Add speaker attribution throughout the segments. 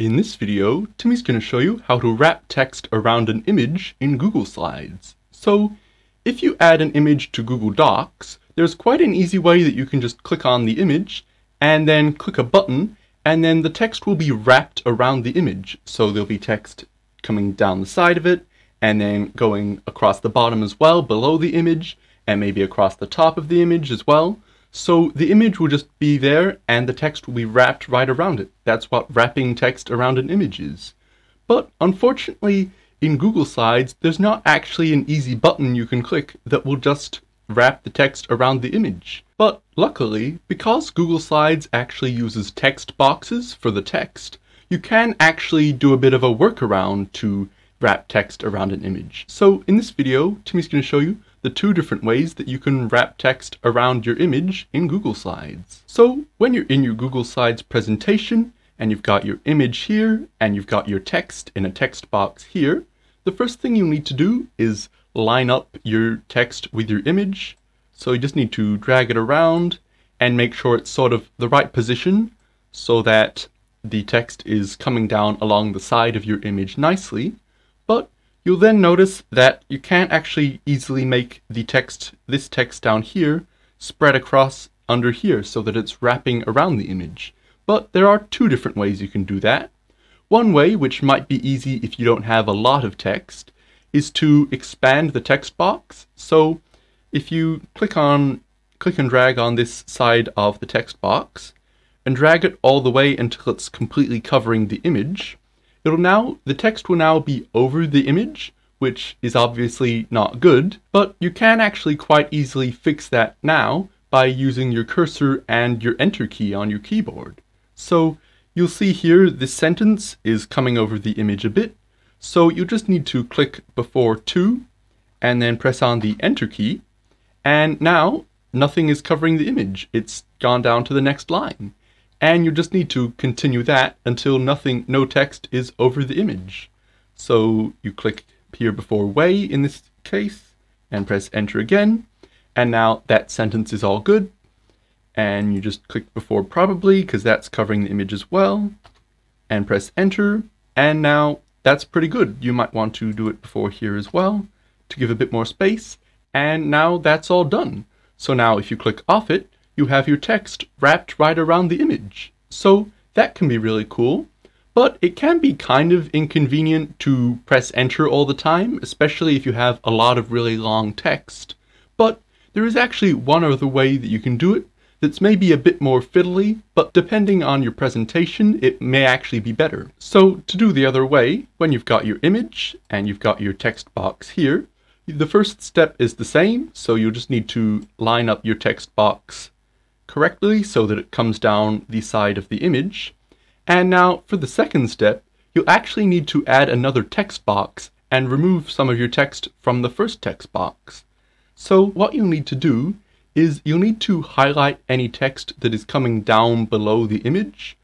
Speaker 1: In this video, Timmy's going to show you how to wrap text around an image in Google Slides. So, if you add an image to Google Docs, there's quite an easy way that you can just click on the image, and then click a button, and then the text will be wrapped around the image. So there'll be text coming down the side of it, and then going across the bottom as well, below the image, and maybe across the top of the image as well. So the image will just be there and the text will be wrapped right around it. That's what wrapping text around an image is. But unfortunately, in Google Slides, there's not actually an easy button you can click that will just wrap the text around the image. But luckily, because Google Slides actually uses text boxes for the text, you can actually do a bit of a workaround to wrap text around an image. So in this video, Timmy's going to show you the two different ways that you can wrap text around your image in Google Slides. So when you're in your Google Slides presentation and you've got your image here and you've got your text in a text box here, the first thing you need to do is line up your text with your image. So you just need to drag it around and make sure it's sort of the right position so that the text is coming down along the side of your image nicely. But You'll then notice that you can't actually easily make the text, this text down here, spread across under here so that it's wrapping around the image. But there are two different ways you can do that. One way, which might be easy if you don't have a lot of text, is to expand the text box. So if you click on, click and drag on this side of the text box and drag it all the way until it's completely covering the image, It'll now, the text will now be over the image, which is obviously not good, but you can actually quite easily fix that now by using your cursor and your enter key on your keyboard. So you'll see here this sentence is coming over the image a bit, so you just need to click before to and then press on the enter key, and now nothing is covering the image. It's gone down to the next line and you just need to continue that until nothing, no text is over the image. So you click peer before way in this case and press enter again. And now that sentence is all good. And you just click before probably because that's covering the image as well and press enter. And now that's pretty good. You might want to do it before here as well to give a bit more space. And now that's all done. So now if you click off it, you have your text wrapped right around the image. So that can be really cool, but it can be kind of inconvenient to press enter all the time, especially if you have a lot of really long text. But there is actually one other way that you can do it that's maybe a bit more fiddly, but depending on your presentation, it may actually be better. So to do the other way, when you've got your image and you've got your text box here, the first step is the same, so you just need to line up your text box correctly so that it comes down the side of the image. And now for the second step, you'll actually need to add another text box and remove some of your text from the first text box. So what you'll need to do is you'll need to highlight any text that is coming down below the image.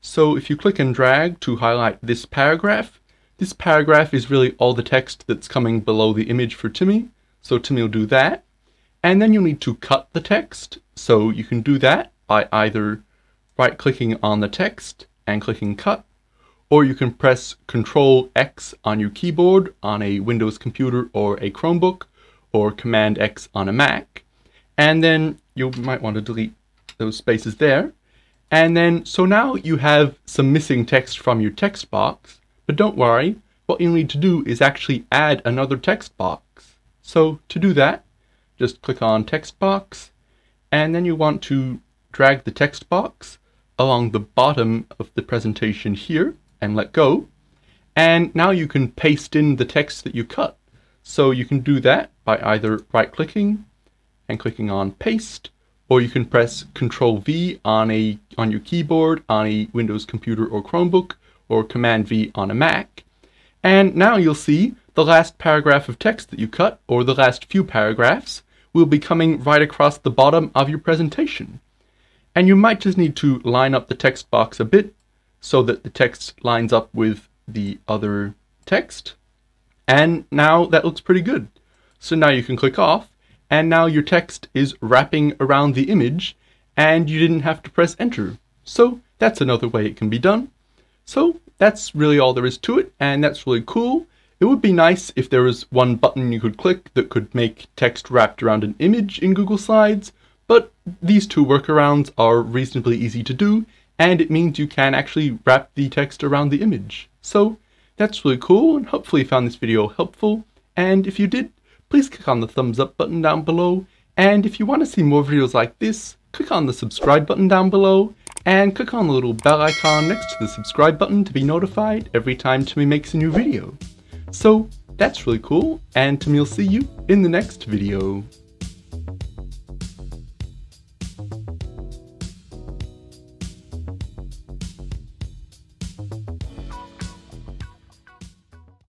Speaker 1: So if you click and drag to highlight this paragraph, this paragraph is really all the text that's coming below the image for Timmy. So Timmy will do that. And then you'll need to cut the text. So you can do that by either right clicking on the text and clicking cut, or you can press Control X on your keyboard on a Windows computer or a Chromebook, or Command X on a Mac. And then you might want to delete those spaces there. And then, so now you have some missing text from your text box, but don't worry, what you'll need to do is actually add another text box. So to do that, just click on text box, and then you want to drag the text box along the bottom of the presentation here and let go. And now you can paste in the text that you cut. So you can do that by either right clicking and clicking on paste, or you can press Control V on a on your keyboard, on a Windows computer or Chromebook, or Command V on a Mac. And now you'll see the last paragraph of text that you cut, or the last few paragraphs, will be coming right across the bottom of your presentation. And you might just need to line up the text box a bit so that the text lines up with the other text. And now that looks pretty good. So now you can click off and now your text is wrapping around the image and you didn't have to press enter. So that's another way it can be done. So that's really all there is to it and that's really cool it would be nice if there was one button you could click that could make text wrapped around an image in Google Slides, but these two workarounds are reasonably easy to do, and it means you can actually wrap the text around the image. So that's really cool, and hopefully you found this video helpful, and if you did, please click on the thumbs up button down below, and if you want to see more videos like this, click on the subscribe button down below, and click on the little bell icon next to the subscribe button to be notified every time Timmy makes a new video. So that's really cool, and Tamil, see you in the next video.